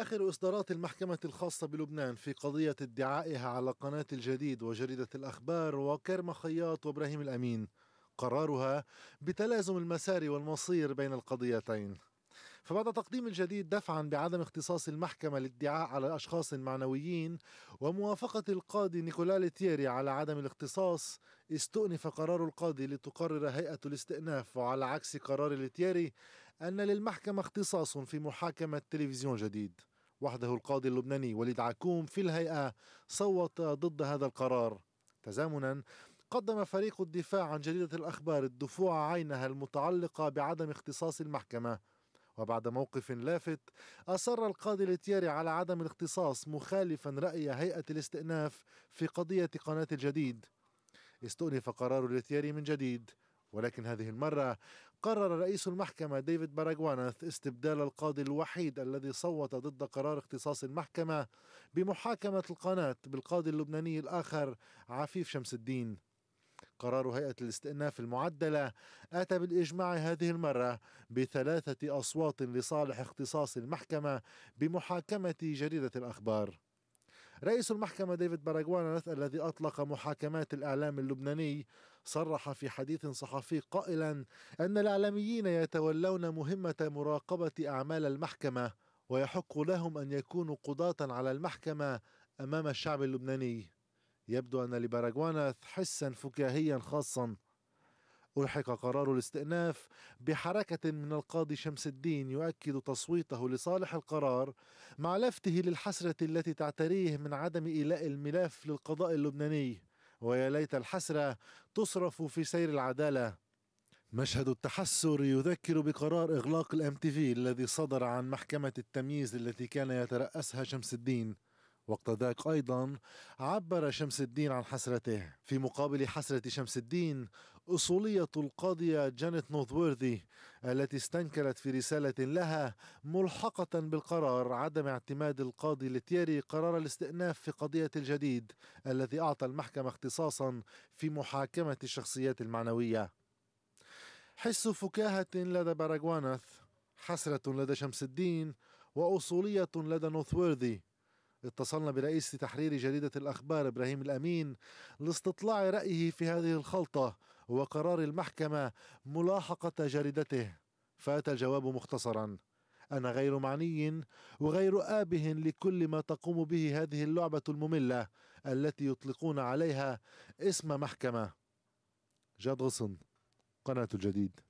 آخر إصدارات المحكمة الخاصة بلبنان في قضية ادعائها على قناة الجديد وجريدة الأخبار وكرم خياط وإبراهيم الأمين قرارها بتلازم المسار والمصير بين القضيتين فبعد تقديم الجديد دفعا بعدم اختصاص المحكمة للادعاء على أشخاص معنويين وموافقة القاضي نيكولا ليتيري على عدم الاختصاص استؤنف قرار القاضي لتقرر هيئة الاستئناف وعلى عكس قرار لتيري أن للمحكمة اختصاص في محاكمة تلفزيون جديد وحده القاضي اللبناني وليد عكوم في الهيئة صوت ضد هذا القرار تزامنا قدم فريق الدفاع عن جريدة الأخبار الدفوع عينها المتعلقة بعدم اختصاص المحكمة وبعد موقف لافت أصر القاضي لتياري على عدم الاختصاص مخالفا رأي هيئة الاستئناف في قضية قناة الجديد استؤنف قرار لتياري من جديد ولكن هذه المرة قرر رئيس المحكمة ديفيد باراغوانث استبدال القاضي الوحيد الذي صوت ضد قرار اختصاص المحكمة بمحاكمة القناة بالقاضي اللبناني الآخر عفيف شمس الدين قرار هيئة الاستئناف المعدلة أتى بالإجماع هذه المرة بثلاثة أصوات لصالح اختصاص المحكمة بمحاكمة جريدة الأخبار رئيس المحكمة ديفيد باراغواناث الذي أطلق محاكمات الإعلام اللبناني صرح في حديث صحفي قائلا أن الإعلاميين يتولون مهمة مراقبة أعمال المحكمة ويحق لهم أن يكونوا قضاة على المحكمة أمام الشعب اللبناني يبدو أن لباراغوانا حسا فكاهيا خاصا ألحق قرار الاستئناف بحركة من القاضي شمس الدين يؤكد تصويته لصالح القرار مع لفته للحسرة التي تعتريه من عدم إيلاء الملف للقضاء اللبناني ويا ليت الحسرة تصرف في سير العدالة مشهد التحسر يذكر بقرار إغلاق الام تي في الذي صدر عن محكمة التمييز التي كان يترأسها شمس الدين وقت ذاك أيضا عبر شمس الدين عن حسرته في مقابل حسرة شمس الدين أصولية القاضية جانيت نوثورثي التي استنكرت في رسالة لها ملحقة بالقرار عدم اعتماد القاضي لتيري قرار الاستئناف في قضية الجديد الذي أعطى المحكمة اختصاصا في محاكمة الشخصيات المعنوية حس فكاهة لدى باراغوانث حسرة لدى شمس الدين وأصولية لدى نوثورثي اتصلنا برئيس تحرير جريدة الأخبار إبراهيم الأمين لاستطلاع رأيه في هذه الخلطة وقرار المحكمة ملاحقة جريدته فأتى الجواب مختصرا أنا غير معني وغير آبه لكل ما تقوم به هذه اللعبة المملة التي يطلقون عليها اسم محكمة جاد غصن قناة الجديد